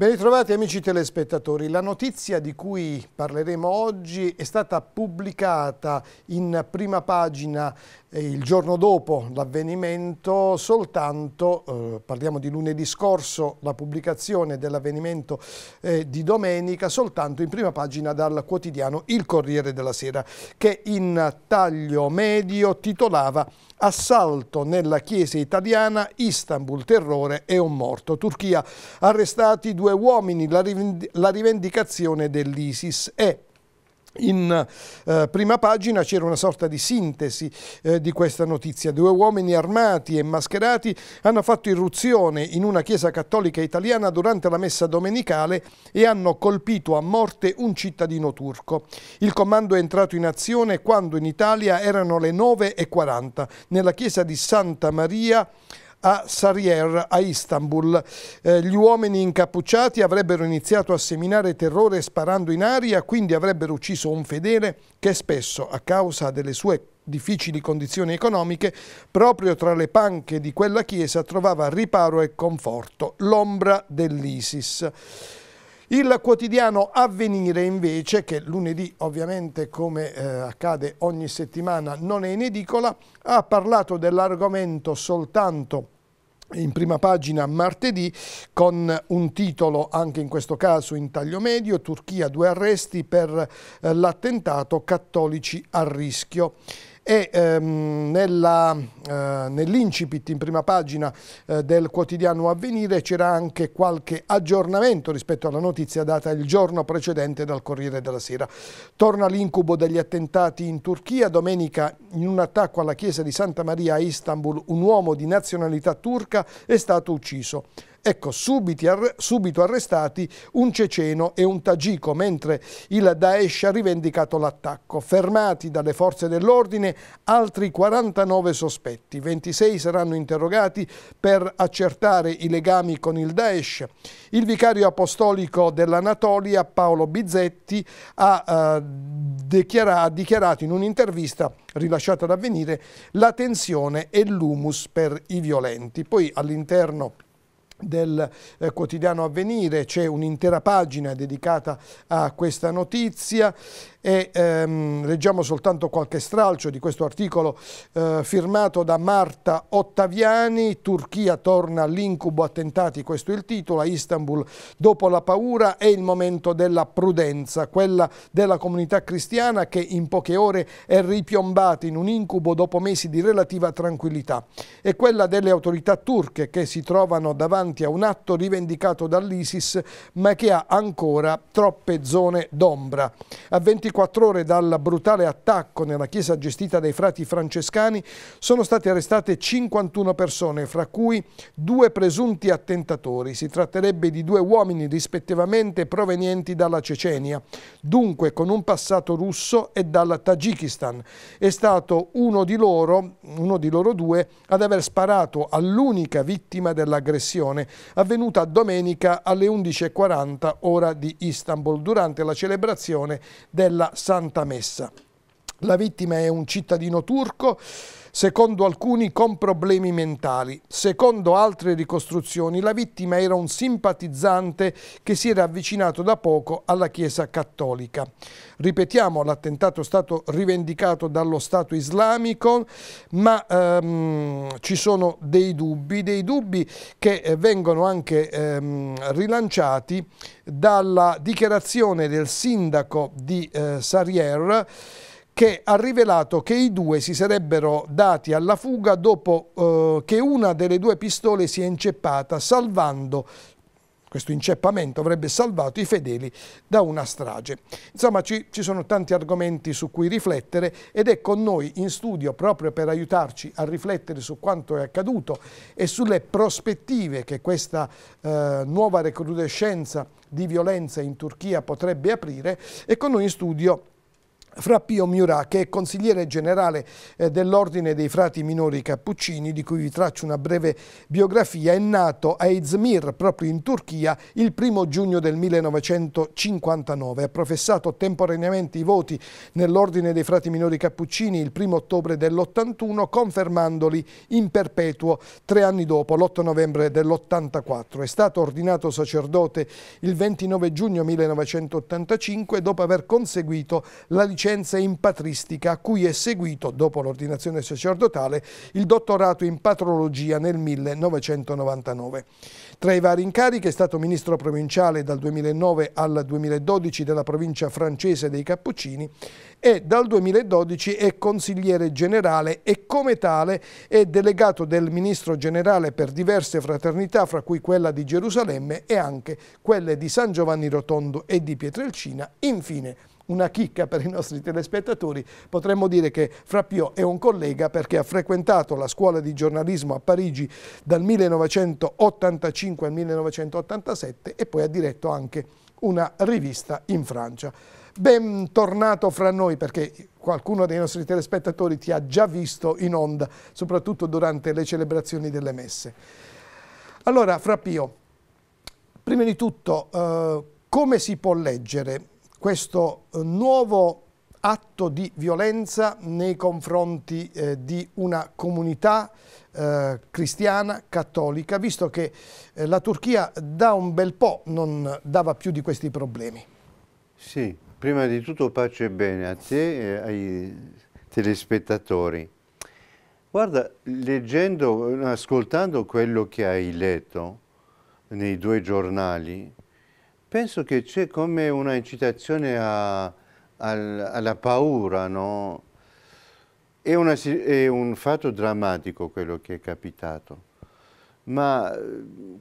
Ben ritrovati amici telespettatori. La notizia di cui parleremo oggi è stata pubblicata in prima pagina il giorno dopo l'avvenimento soltanto, eh, parliamo di lunedì scorso, la pubblicazione dell'avvenimento eh, di domenica soltanto in prima pagina dal quotidiano Il Corriere della Sera che in taglio medio titolava Assalto nella chiesa italiana, Istanbul, terrore e un morto. Turchia arrestati due uomini, la rivendicazione dell'ISIS e in eh, prima pagina c'era una sorta di sintesi eh, di questa notizia. Due uomini armati e mascherati hanno fatto irruzione in una chiesa cattolica italiana durante la messa domenicale e hanno colpito a morte un cittadino turco. Il comando è entrato in azione quando in Italia erano le 9.40 nella chiesa di Santa Maria a Sarrier, a Istanbul. Eh, gli uomini incappucciati avrebbero iniziato a seminare terrore sparando in aria, quindi avrebbero ucciso un fedele che spesso, a causa delle sue difficili condizioni economiche, proprio tra le panche di quella chiesa trovava riparo e conforto, l'ombra dell'Isis. Il quotidiano Avvenire invece, che lunedì ovviamente come eh, accade ogni settimana non è in edicola, ha parlato dell'argomento soltanto in prima pagina martedì con un titolo anche in questo caso in taglio medio Turchia due arresti per eh, l'attentato cattolici a rischio e ehm, eh, nell'incipit eh, nell in prima pagina eh, del quotidiano Avvenire c'era anche qualche aggiornamento rispetto alla notizia data il giorno precedente dal Corriere della Sera. Torna l'incubo degli attentati in Turchia. Domenica in un attacco alla chiesa di Santa Maria a Istanbul un uomo di nazionalità turca è stato ucciso. Ecco, subito arrestati un ceceno e un tagico, mentre il Daesh ha rivendicato l'attacco. Fermati dalle forze dell'ordine altri 49 sospetti, 26 saranno interrogati per accertare i legami con il Daesh. Il vicario apostolico dell'Anatolia, Paolo Bizzetti, ha, eh, dichiarato in un'intervista rilasciata ad avvenire la tensione e l'humus per i violenti. Poi all'interno del eh, quotidiano Avvenire, c'è un'intera pagina dedicata a questa notizia e ehm, leggiamo soltanto qualche stralcio di questo articolo eh, firmato da Marta Ottaviani, Turchia torna all'incubo attentati, questo è il titolo, a Istanbul dopo la paura è il momento della prudenza, quella della comunità cristiana che in poche ore è ripiombata in un incubo dopo mesi di relativa tranquillità e quella delle autorità turche che si trovano davanti a un atto rivendicato dall'ISIS ma che ha ancora troppe zone d'ombra. A 20 24 ore dal brutale attacco nella chiesa gestita dai frati francescani sono state arrestate 51 persone, fra cui due presunti attentatori. Si tratterebbe di due uomini rispettivamente provenienti dalla Cecenia, dunque con un passato russo e dal Tagikistan. È stato uno di loro, uno di loro due, ad aver sparato all'unica vittima dell'aggressione avvenuta domenica alle 11.40 ora di Istanbul durante la celebrazione della della Santa Messa. La vittima è un cittadino turco secondo alcuni con problemi mentali. Secondo altre ricostruzioni la vittima era un simpatizzante che si era avvicinato da poco alla Chiesa Cattolica. Ripetiamo, l'attentato è stato rivendicato dallo Stato islamico, ma ehm, ci sono dei dubbi, dei dubbi che eh, vengono anche ehm, rilanciati dalla dichiarazione del sindaco di eh, Sarrier, che ha rivelato che i due si sarebbero dati alla fuga dopo eh, che una delle due pistole si è inceppata, salvando questo inceppamento avrebbe salvato i fedeli da una strage. Insomma ci, ci, sono tanti argomenti su cui riflettere ed è con noi in studio proprio per aiutarci a riflettere su quanto è accaduto e sulle prospettive che questa eh, nuova recrudescenza di violenza in Turchia potrebbe aprire è con noi in studio fra Pio Miurà, che è consigliere generale eh, dell'Ordine dei Frati Minori Cappuccini, di cui vi traccio una breve biografia, è nato a Izmir, proprio in Turchia, il primo giugno del 1959. Ha professato temporaneamente i voti nell'Ordine dei Frati Minori Cappuccini il primo ottobre dell'81, confermandoli in perpetuo tre anni dopo, l'8 novembre dell'84. È stato ordinato sacerdote il 29 giugno 1985 dopo aver conseguito la licenza licenza in patristica a cui è seguito, dopo l'ordinazione sacerdotale, il dottorato in patrologia nel 1999. Tra i vari incarichi è stato ministro provinciale dal 2009 al 2012 della provincia francese dei Cappuccini e dal 2012 è consigliere generale e come tale è delegato del ministro generale per diverse fraternità fra cui quella di Gerusalemme e anche quelle di San Giovanni Rotondo e di Pietrelcina. Infine una chicca per i nostri telespettatori, potremmo dire che Frappio è un collega perché ha frequentato la scuola di giornalismo a Parigi dal 1985 al 1987 e poi ha diretto anche una rivista in Francia. Bentornato fra noi perché qualcuno dei nostri telespettatori ti ha già visto in onda, soprattutto durante le celebrazioni delle messe. Allora, Frappio, prima di tutto, eh, come si può leggere questo eh, nuovo atto di violenza nei confronti eh, di una comunità eh, cristiana cattolica, visto che eh, la Turchia da un bel po' non dava più di questi problemi. Sì, prima di tutto pace e bene a te e ai telespettatori. Guarda, leggendo, ascoltando quello che hai letto nei due giornali, Penso che c'è come una incitazione a, al, alla paura, no? È, una, è, un fatto drammatico quello che è capitato, ma eh,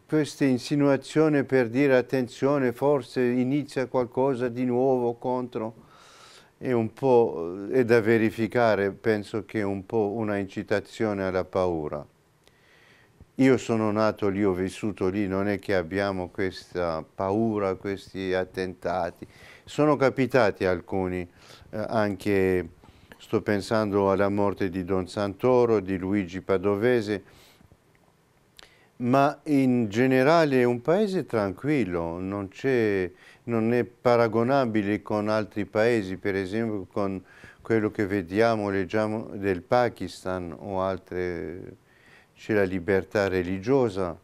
questa insinuazione per dire attenzione, forse inizia qualcosa di nuovo contro, è un po', eh, è da verificare, penso che è un po' una incitazione alla paura. Io sono nato lì, ho vissuto lì, non è che abbiamo questa paura, questi attentati. Sono capitati alcuni, eh, anche sto pensando alla morte di Don Santoro, di Luigi Padovese, ma in generale è un paese tranquillo, non, è, non è paragonabile con altri paesi, per esempio con quello che vediamo, leggiamo del Pakistan o altre c'è la libertà religiosa.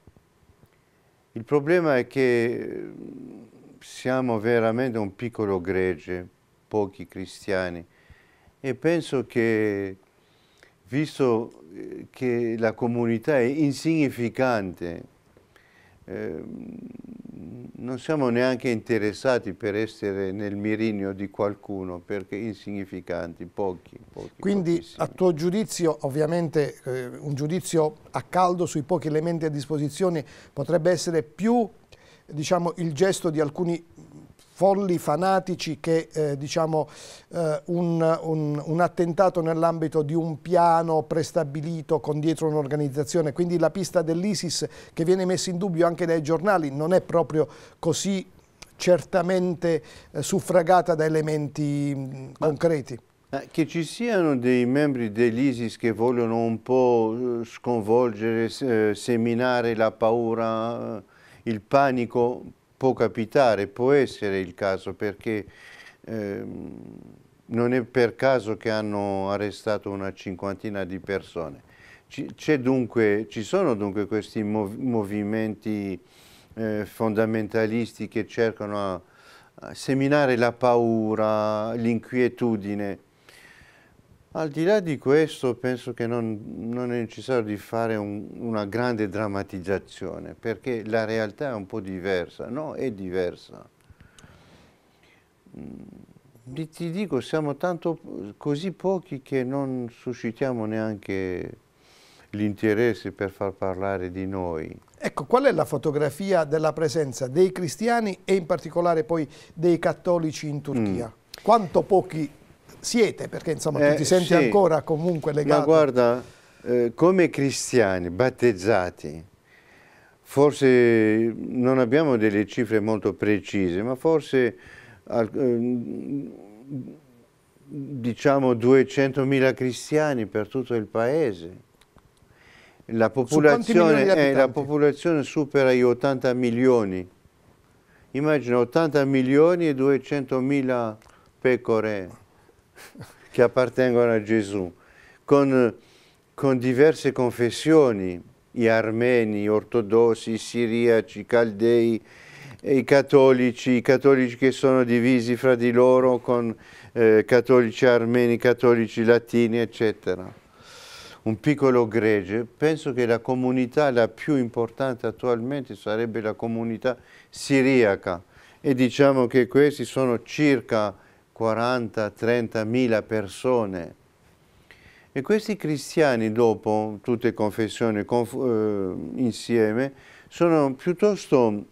Il problema è che mm, siamo veramente un piccolo gregge, pochi cristiani, e penso che, visto eh, che la comunità è insignificante, eh, non siamo neanche interessati per essere nel mirinio di qualcuno, perché insignificanti, pochi. pochi Quindi pochissimi. a tuo giudizio, ovviamente eh, un giudizio a caldo sui pochi elementi a disposizione potrebbe essere più diciamo, il gesto di alcuni folli fanatici che eh, diciamo, eh, un, un, un, attentato nell'ambito di un piano prestabilito con dietro un'organizzazione, quindi la pista dell'ISIS che viene messa in dubbio anche dai giornali non è proprio così certamente eh, suffragata da elementi mh, mm, concreti. Eh, che ci siano dei membri dell'ISIS che vogliono un po' eh, sconvolgere, eh, seminare la paura, il panico, può capitare, può essere il caso perché eh, non è per caso che hanno arrestato una cinquantina di persone. Ci, dunque, ci sono dunque questi mov movimenti eh, fondamentalisti che cercano a, a seminare la paura, l'inquietudine. Al di là di questo penso che non, non è necessario di fare un, una grande drammatizzazione perché la realtà è un po' diversa, no? È diversa. Ti, mm, ti dico, siamo tanto, così pochi che non suscitiamo neanche l'interesse per far parlare di noi. Ecco, qual è la fotografia della presenza dei cristiani e in particolare poi dei cattolici in Turchia? Mm. Quanto pochi siete, perché insomma eh, tu ti senti sì. ancora comunque legato. Ma guarda, eh, come cristiani battezzati, forse non abbiamo delle cifre molto precise, ma forse ehm, diciamo 200.000 cristiani per tutto il paese. La popolazione, eh, la popolazione, supera gli 80 milioni. Immagina 80 milioni e 200.000 pecore che appartengono a Gesù, con, con diverse confessioni, gli armeni, gli ortodossi, i siriaci, i caldei, i cattolici, i cattolici che sono divisi fra di loro con eh, cattolici armeni, cattolici latini, eccetera. Un piccolo gregge, penso che la comunità la più importante attualmente sarebbe la comunità siriaca e diciamo che questi sono circa 40-30 mila persone. E questi cristiani dopo, tutte confessioni conf eh, insieme, sono piuttosto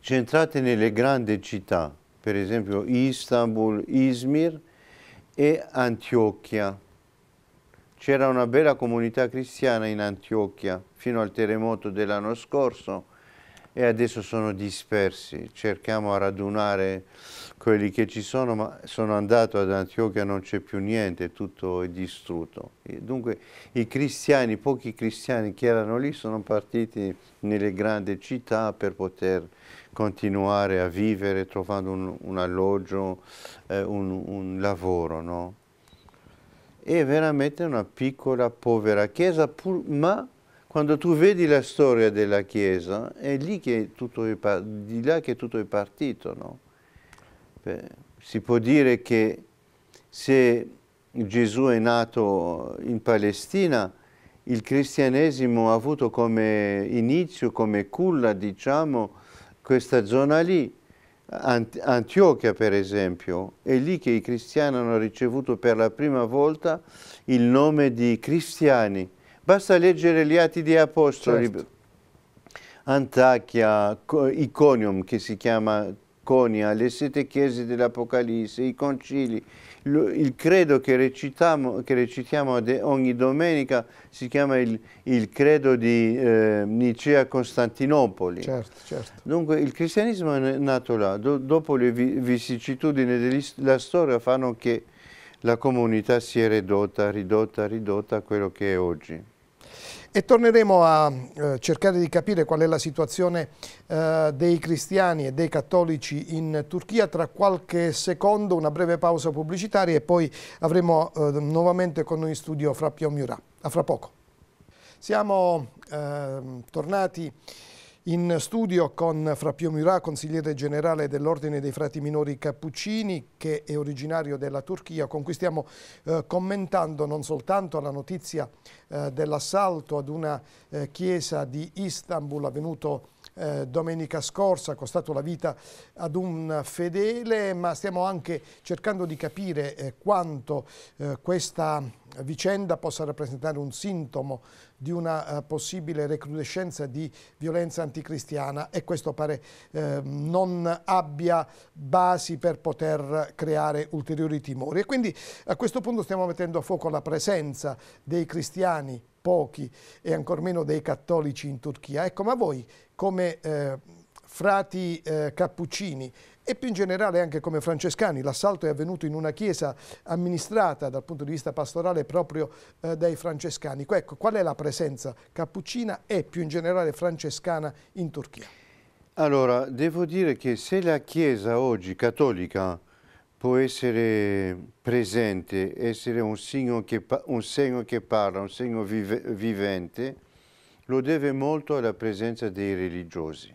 centrate nelle grandi città, per esempio Istanbul, Izmir e Antiochia. C'era una bella comunità cristiana in Antiochia fino al terremoto dell'anno scorso, e adesso sono dispersi. Cerchiamo a radunare quelli che ci sono, ma sono andato ad Antiochia, non c'è più niente, tutto è distrutto. E dunque i cristiani, pochi cristiani che erano lì, sono partiti nelle grandi città per poter continuare a vivere trovando un, un alloggio, eh, un, un, lavoro. No? È veramente una piccola, povera chiesa, pur, ma quando tu vedi la storia della Chiesa, è, lì che tutto è, di là che tutto è partito, no? Beh, si può dire che se Gesù è nato in Palestina, il cristianesimo ha avuto come inizio, come culla, diciamo, questa zona lì. Antiochia, per esempio, è lì che i cristiani hanno ricevuto per la prima volta il nome di cristiani. Basta leggere gli Atti di Apostoli, certo. Antachia, Iconium che si chiama Conia, le sette chiese dell'Apocalisse, i concili, il credo che recitiamo, che recitiamo ogni domenica si chiama il, il credo di eh, Nicea Costantinopoli. Certo, certo. Dunque il cristianesimo è nato là, Do, dopo le vicissitudini della storia fanno che la comunità si è ridotta, ridotta, ridotta a quello che è oggi. E torneremo a eh, cercare di capire qual è la situazione eh, dei cristiani e dei cattolici in Turchia. Tra qualche secondo una breve pausa pubblicitaria e poi avremo eh, nuovamente con noi in studio Frappio Miura. A fra poco. Siamo ehm, tornati in studio con Frappio Murà, consigliere generale dell'Ordine dei Frati Minori Cappuccini, che è originario della Turchia, con cui stiamo eh, commentando non soltanto la notizia eh, dell'assalto ad una eh, chiesa di Istanbul avvenuto eh, domenica scorsa, ha costato la vita ad un fedele, ma stiamo anche cercando di capire eh, quanto eh, questa vicenda possa rappresentare un sintomo di una uh, possibile recrudescenza di violenza anticristiana e questo pare eh, non abbia basi per poter creare ulteriori timori. E quindi a questo punto stiamo mettendo a fuoco la presenza dei cristiani pochi e ancor meno dei cattolici in Turchia. Ecco, ma voi come eh, frati eh, cappuccini e più in generale anche come francescani. L'assalto è avvenuto in una chiesa amministrata dal punto di vista pastorale proprio eh, dai francescani. Ecco, ecco qual è la presenza cappuccina e più in generale francescana in Turchia? Allora, devo dire che se la Chiesa oggi cattolica può essere presente, essere un segno che, un segno che parla, un segno vive, vivente, lo deve molto alla presenza dei religiosi,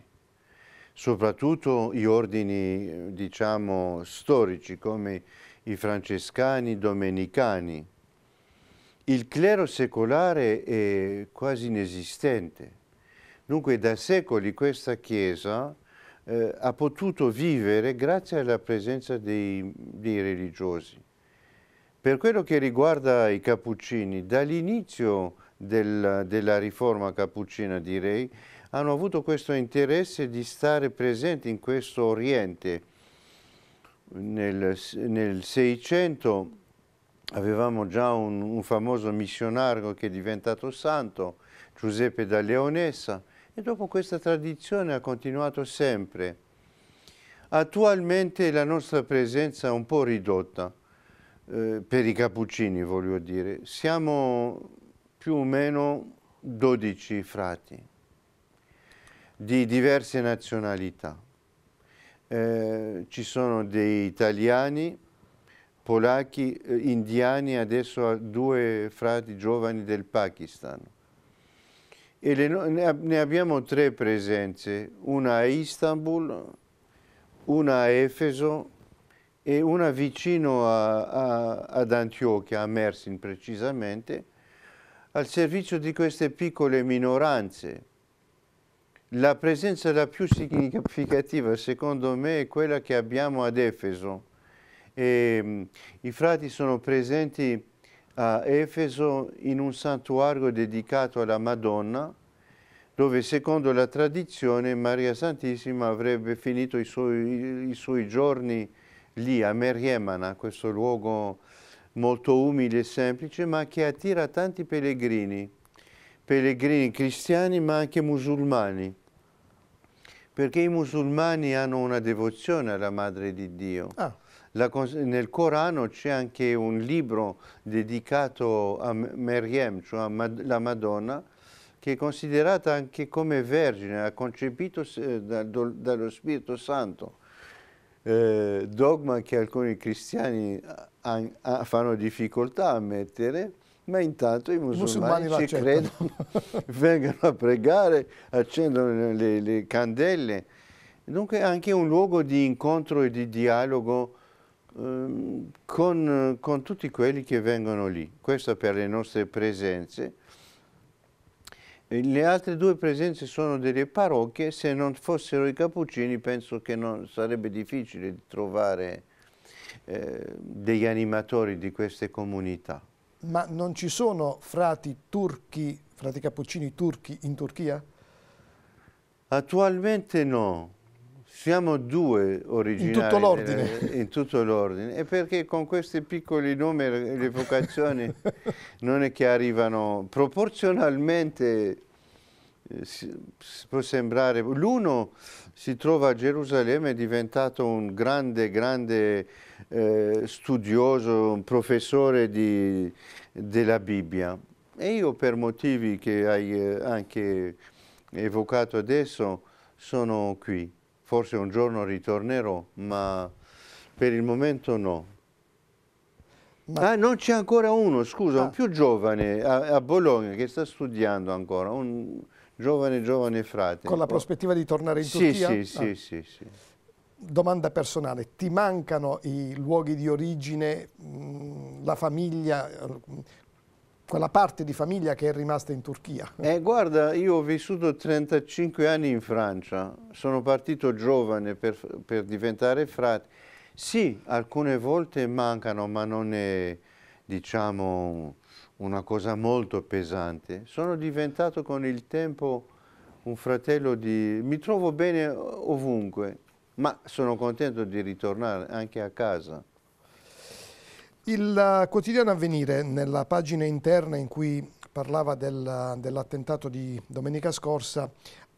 soprattutto gli ordini, eh, diciamo, storici come i francescani, i domenicani. Il clero secolare è quasi inesistente. Dunque da secoli questa Chiesa eh, ha potuto vivere grazie alla presenza dei, dei religiosi. Per quello che riguarda i cappuccini, dall'inizio del, della riforma cappuccina direi, hanno avuto questo interesse di stare presenti in questo Oriente. Nel, nel 600 avevamo già un, un, famoso missionario che è diventato santo, Giuseppe da Leonessa, e dopo questa tradizione ha continuato sempre. Attualmente la nostra presenza è un po' ridotta, eh, per i cappuccini voglio dire. Siamo più o meno 12 frati di diverse nazionalità. Eh, ci sono dei italiani, polacchi, eh, indiani, adesso due frati giovani del Pakistan. E le, ne abbiamo tre presenze, una a Istanbul, una a Efeso e una vicino a, a, ad Antiochia, a Mersin precisamente, al servizio di queste piccole minoranze. La presenza la più significativa, secondo me, è quella che abbiamo ad Efeso. E, ehm, I frati sono presenti a Efeso in un santuario dedicato alla Madonna, dove secondo la tradizione Maria Santissima avrebbe finito i suoi, i suoi giorni lì, a Meriemana, questo luogo molto umile e semplice, ma che attira tanti pellegrini, pellegrini cristiani ma anche musulmani, perché i musulmani hanno una devozione alla Madre di Dio. Ah. La, nel Corano c'è anche un libro dedicato a Meriem, cioè alla Madonna, che è considerata anche come vergine, ha concepito eh, dallo Spirito Santo eh, dogma che alcuni cristiani a, a, fanno difficoltà a mettere, ma intanto i musulmani, musulmani ci credono, vengono a pregare, accendono le, le, candele. Dunque è anche un luogo di incontro e di dialogo eh, con, con tutti quelli che vengono lì. Questo per le nostre presenze le altre due presenze sono delle parrocchie, se non fossero i cappuccini penso che non sarebbe difficile trovare eh, degli animatori di queste comunità. Ma non ci sono frati turchi, frati cappuccini turchi in Turchia? Attualmente no, siamo due originali. In tutto l'ordine. Eh, in tutto l'ordine. E perché con questi piccoli numeri le vocazioni non è che arrivano proporzionalmente, eh, si, può sembrare... L'uno si trova a Gerusalemme, è diventato un grande, grande eh, studioso, un professore di, della Bibbia. E io per motivi che hai eh, anche evocato adesso sono qui forse un giorno ritornerò, ma per il momento no. Ma... Ah, non c'è ancora uno, scusa, ah. un più giovane a, a, Bologna che sta studiando ancora, un giovane giovane frate. Con la prospettiva di tornare in sì, Turchia? Sì, ah. sì, sì, sì. Domanda personale, ti mancano i luoghi di origine, mm, la famiglia, quella parte di famiglia che è rimasta in Turchia. Eh, guarda, io ho vissuto 35 anni in Francia, sono partito giovane per, per diventare frate. Sì, alcune volte mancano, ma non è, diciamo, una cosa molto pesante. Sono diventato con il tempo un fratello di... Mi trovo bene ovunque, ma sono contento di ritornare anche a casa. Il eh, quotidiano Avvenire, nella pagina interna in cui parlava del, dell'attentato di domenica scorsa,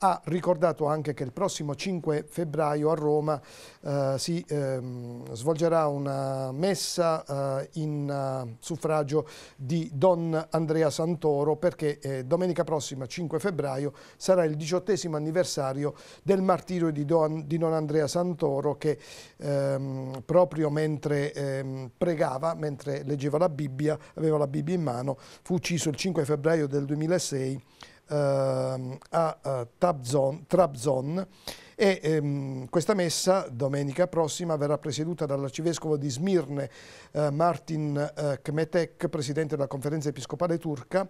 ha ricordato anche che il prossimo 5 febbraio a Roma eh, si ehm, svolgerà una messa eh, in uh, suffragio di Don Andrea Santoro perché eh, domenica prossima 5 febbraio sarà il diciottesimo anniversario del martirio di Don, di Don Andrea Santoro che ehm, proprio mentre ehm, pregava, mentre leggeva la Bibbia, aveva la Bibbia in mano, fu ucciso il 5 febbraio del 2006 Ehm, a eh, Tabzon, Trabzon e ehm, questa messa domenica prossima verrà presieduta dall'arcivescovo di Smirne eh, Martin eh, Kmetek, presidente della conferenza episcopale turca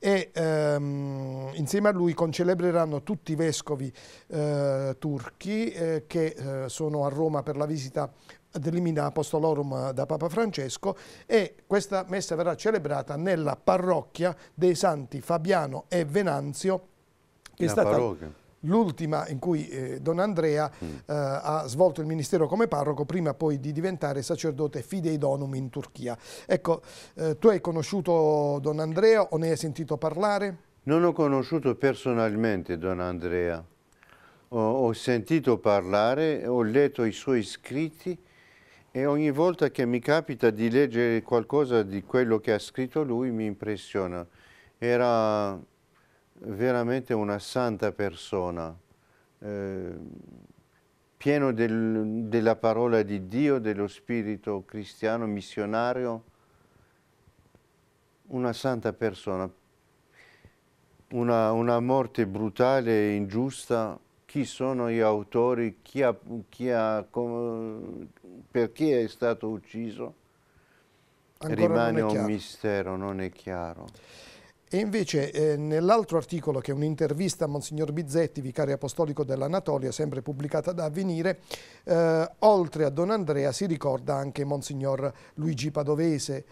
e ehm, insieme a lui concelebreranno tutti i vescovi eh, turchi eh, che eh, sono a Roma per la visita ad elimina Apostolorum da Papa Francesco e questa messa verrà celebrata nella parrocchia dei Santi Fabiano e Venanzio che La è stata l'ultima in cui eh, Don Andrea mm. eh, ha svolto il ministero come parroco prima poi di diventare sacerdote fidei donum in Turchia. Ecco, eh, tu hai conosciuto Don Andrea o ne hai sentito parlare? Non ho conosciuto personalmente Don Andrea, ho, ho sentito parlare, ho letto i suoi scritti e ogni volta che mi capita di leggere qualcosa di quello che ha scritto lui mi impressiona. Era veramente una santa persona, eh, pieno del, della parola di Dio, dello spirito cristiano, missionario, una santa persona. Una, una morte brutale e ingiusta chi sono gli autori, chi ha, chi ha, com, perché è stato ucciso, Ancora rimane un mistero, non è chiaro. E invece eh, nell'altro articolo che è un'intervista a Monsignor Bizzetti, vicario apostolico dell'Anatolia, sempre pubblicata da Avvenire, eh, oltre a Don Andrea si ricorda anche Monsignor Luigi Padovese,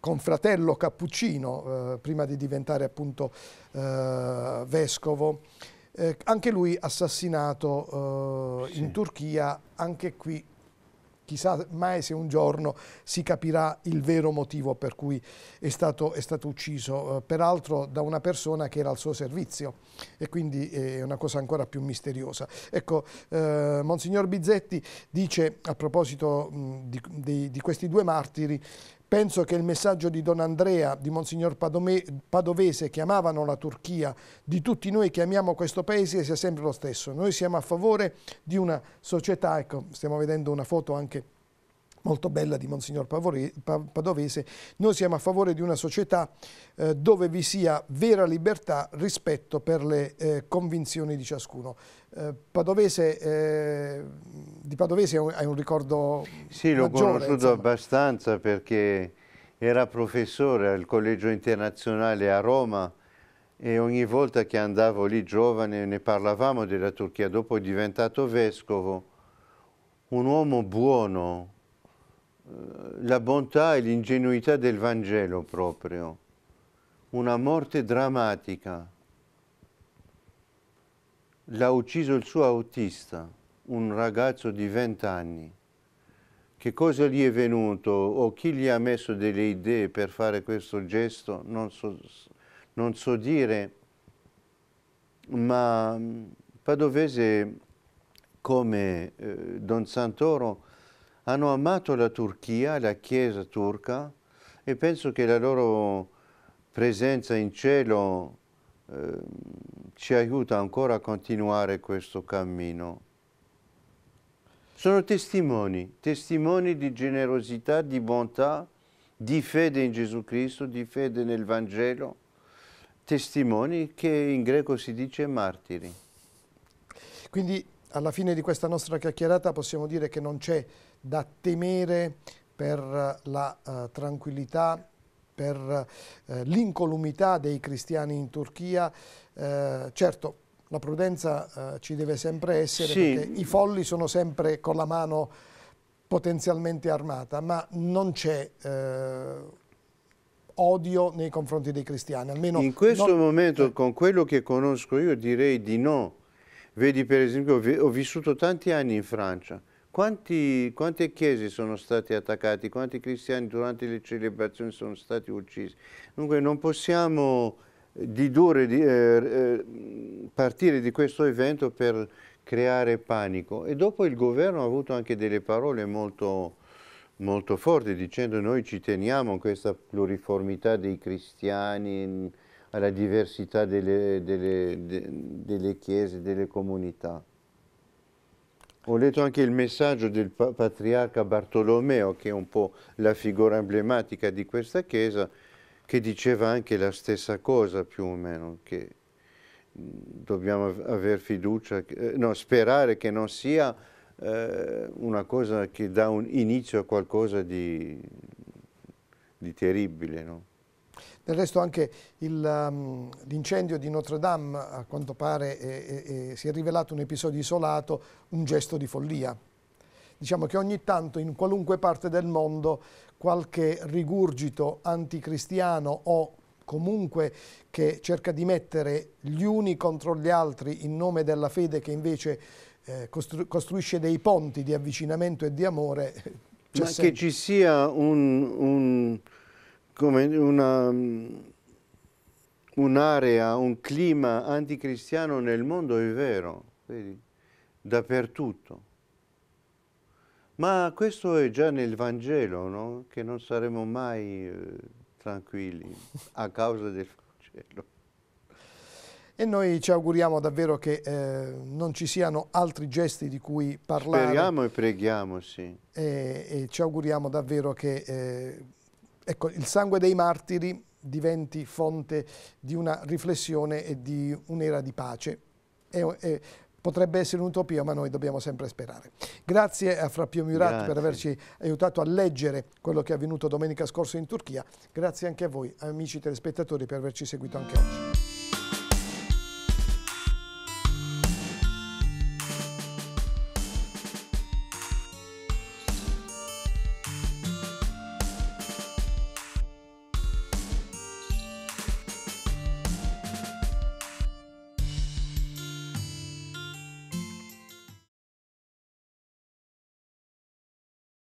confratello Cappuccino, eh, prima di diventare appunto eh, vescovo. Eh, anche lui assassinato eh, sì. in Turchia, anche qui chissà mai se un giorno si capirà il vero motivo per cui è stato, è stato ucciso, eh, peraltro da una persona che era al suo servizio e quindi è una cosa ancora più misteriosa. Ecco, eh, Monsignor Bizzetti dice a proposito mh, di, di, di, questi due martiri, Penso che il messaggio di Don Andrea, di Monsignor Padovese, che amavano la Turchia, di tutti noi che amiamo questo paese, sia sempre lo stesso. Noi siamo a favore di una società, ecco, stiamo vedendo una foto anche molto bella di Monsignor Padovese, noi siamo a favore di una società eh, dove vi sia vera libertà rispetto per le eh, convinzioni di ciascuno. Eh, eh di Padovese hai un ricordo Sì, l'ho conosciuto insomma. abbastanza perché era professore al Collegio Internazionale a Roma e ogni volta che andavo lì giovane ne parlavamo della Turchia, dopo è diventato vescovo, un uomo buono, eh, la bontà e l'ingenuità del Vangelo proprio, una morte drammatica. L'ha ucciso il suo autista, un ragazzo di 20 anni. Che cosa gli è venuto o chi gli ha messo delle idee per fare questo gesto, non so, non so dire, ma mm, Padovese come eh, Don Santoro hanno amato la Turchia, la Chiesa turca e penso che la loro presenza in cielo eh, ci aiuta ancora a continuare questo cammino. Sono testimoni, testimoni di generosità, di bontà, di fede in Gesù Cristo, di fede nel Vangelo, testimoni che in greco si dice martiri. Quindi alla fine di questa nostra chiacchierata possiamo dire che non c'è da temere per eh, la uh, tranquillità, per uh, l'incolumità dei cristiani in Turchia. Uh, certo, la prudenza ci deve sempre essere sì. perché i folli sono sempre con la mano potenzialmente armata, ma non c'è odio nei confronti dei cristiani. Almeno in questo non... momento, con quello che conosco io, direi di no. Vedi, per esempio, ho vissuto tanti anni in Francia quanti, quante chiese sono state attaccate, quanti cristiani durante le celebrazioni sono stati uccisi. Dunque non possiamo didurre, eh, di, eh, eh, partire di questo evento per creare panico. E dopo il governo ha avuto anche delle parole molto, molto forti dicendo noi ci teniamo a questa pluriformità dei cristiani, alla diversità delle, delle, de, delle chiese, delle comunità. Ho letto anche il messaggio del patriarca Bartolomeo, che è un po' la figura emblematica di questa chiesa, che diceva anche la stessa cosa più o meno, che dobbiamo avere fiducia, eh, no, sperare che non sia eh, una cosa che dà un inizio a qualcosa di, di terribile. No? Del resto anche um, l'incendio um, di Notre Dame a quanto pare eh, eh, si è rivelato un episodio isolato, un gesto di follia. Diciamo che ogni tanto in qualunque parte del mondo qualche rigurgito anticristiano o comunque che cerca di mettere gli uni contro gli altri in nome della fede che invece eh, costru costruisce dei ponti di avvicinamento e di amore. Ma sempre. che ci sia un, un come una, mm, un'area, un clima anticristiano nel mondo è vero, vedi? dappertutto. Ma questo è già nel Vangelo, no? che non saremo mai eh, tranquilli a causa del Vangelo. E noi ci auguriamo davvero che eh, non ci siano altri gesti di cui parlare. Speriamo e preghiamo, sì. E, e ci auguriamo davvero che... Eh, ecco, il sangue dei martiri diventi fonte di una riflessione e di un'era di pace. È, è, potrebbe essere un'utopia, ma noi dobbiamo sempre sperare. Grazie a Frappio Murat Grazie. per averci aiutato a leggere quello che è avvenuto domenica scorsa in Turchia. Grazie anche a voi, amici telespettatori, per averci seguito anche oggi.